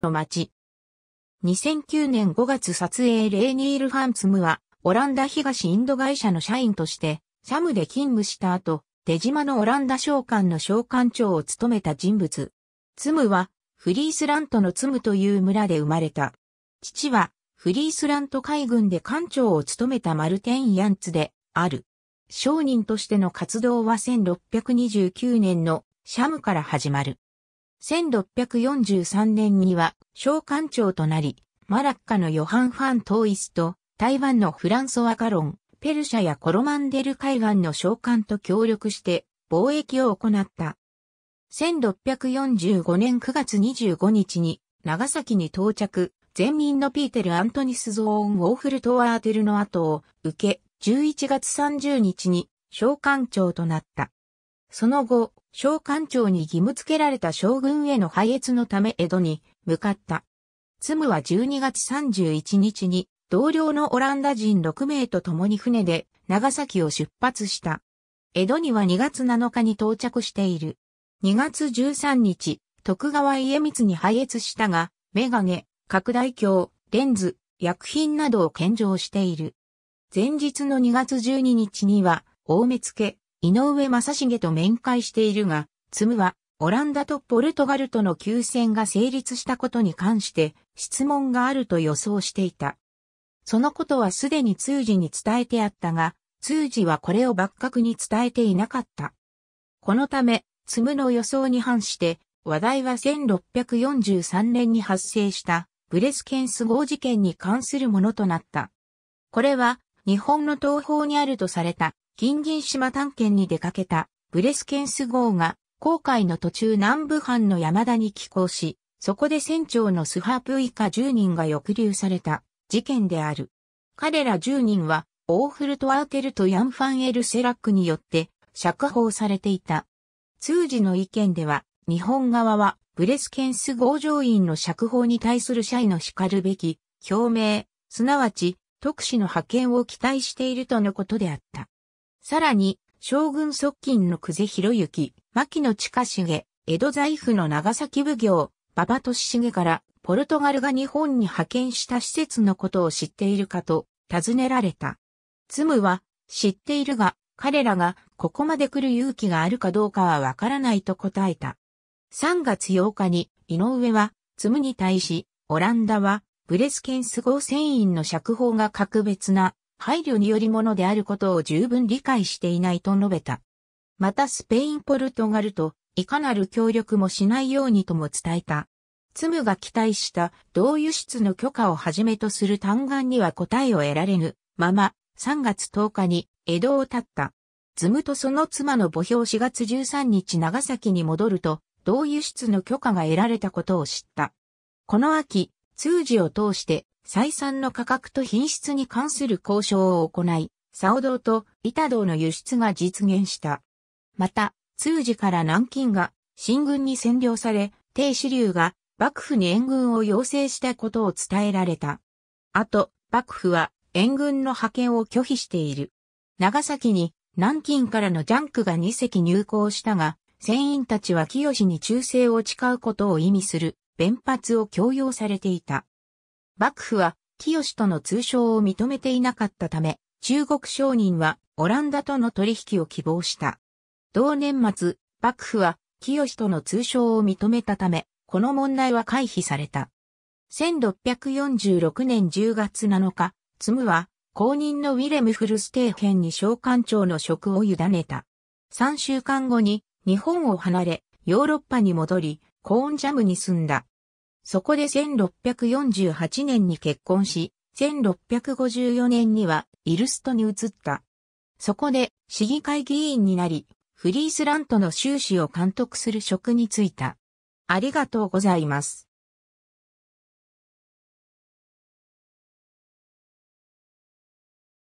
の町。2009年5月撮影レーニール・ファンツムは、オランダ東インド会社の社員として、シャムで勤務した後、出島のオランダ商館の商館長を務めた人物。ツムは、フリースラントのツムという村で生まれた。父は、フリースラント海軍で艦長を務めたマルテン・ヤンツで、ある。商人としての活動は1629年のシャムから始まる。1643年には、小官庁となり、マラッカのヨハン・ファン・トーイスと、台湾のフランソワ・カロン、ペルシャやコロマンデル海岸の商館と協力して貿易を行った。1645年9月25日に長崎に到着、前民のピーテル・アントニス・ゾーン・ウォーフルトワーテルの後を受け、11月30日に商館長となった。その後、小官庁に義務付けられた将軍への配越のため江戸に向かった。ツムは12月31日に同僚のオランダ人6名と共に船で長崎を出発した。江戸には2月7日に到着している。2月13日、徳川家光に配越したが、メガネ、拡大鏡、レンズ、薬品などを献上している。前日の2月12日には、大目付、井上正成と面会しているが、ツムは、オランダとポルトガルとの休戦が成立したことに関して質問があると予想していた。そのことはすでに通時に伝えてあったが、通時はこれを幕閣に伝えていなかった。このため、ツムの予想に反して、話題は1643年に発生したブレスケンス号事件に関するものとなった。これは日本の東方にあるとされた近隣島探検に出かけたブレスケンス号が航海の途中南部藩の山田に寄港し、そこで船長のスハープ以下10人が抑留された事件である。彼ら10人はオーフルト・アーテルとヤン・ファン・エル・セラックによって釈放されていた。通時の意見では日本側はブレスケンス号乗員の釈放に対する社員の叱るべき表明、すなわち特使の派遣を期待しているとのことであった。さらに、将軍側近の久世博之、牧野近重、江戸財布の長崎奉行、馬場俊重から、ポルトガルが日本に派遣した施設のことを知っているかと、尋ねられた。ツムは、知っているが、彼らがここまで来る勇気があるかどうかはわからないと答えた。3月8日に、井上は、ツムに対し、オランダは、ブレスケンス号船員の釈放が格別な配慮によりものであることを十分理解していないと述べた。またスペイン・ポルトガルといかなる協力もしないようにとも伝えた。ツムが期待した同輸出の許可をはじめとする単眼には答えを得られぬまま3月10日に江戸を立った。ズムとその妻の墓標4月13日長崎に戻ると同輸出の許可が得られたことを知った。この秋、通事を通して採算の価格と品質に関する交渉を行い、サオ銅と板銅の輸出が実現した。また、通事から南京が新軍に占領され、低主流が幕府に援軍を要請したことを伝えられた。あと、幕府は援軍の派遣を拒否している。長崎に南京からのジャンクが2隻入港したが、船員たちは清に忠誠を誓うことを意味する弁発を強要されていた。幕府は、清との通称を認めていなかったため、中国商人はオランダとの取引を希望した。同年末、幕府は清との通称を認めたため、この問題は回避された。1646年10月7日、ツムは公認のウィレム・フルステーヘンに召喚長の職を委ねた。3週間後に日本を離れ、ヨーロッパに戻り、コーンジャムに住んだ。そこで1648年に結婚し、1654年にはイルストに移った。そこで市議会議員になり、フリースラントの収支を監督する職に就いた。ありがとうございます。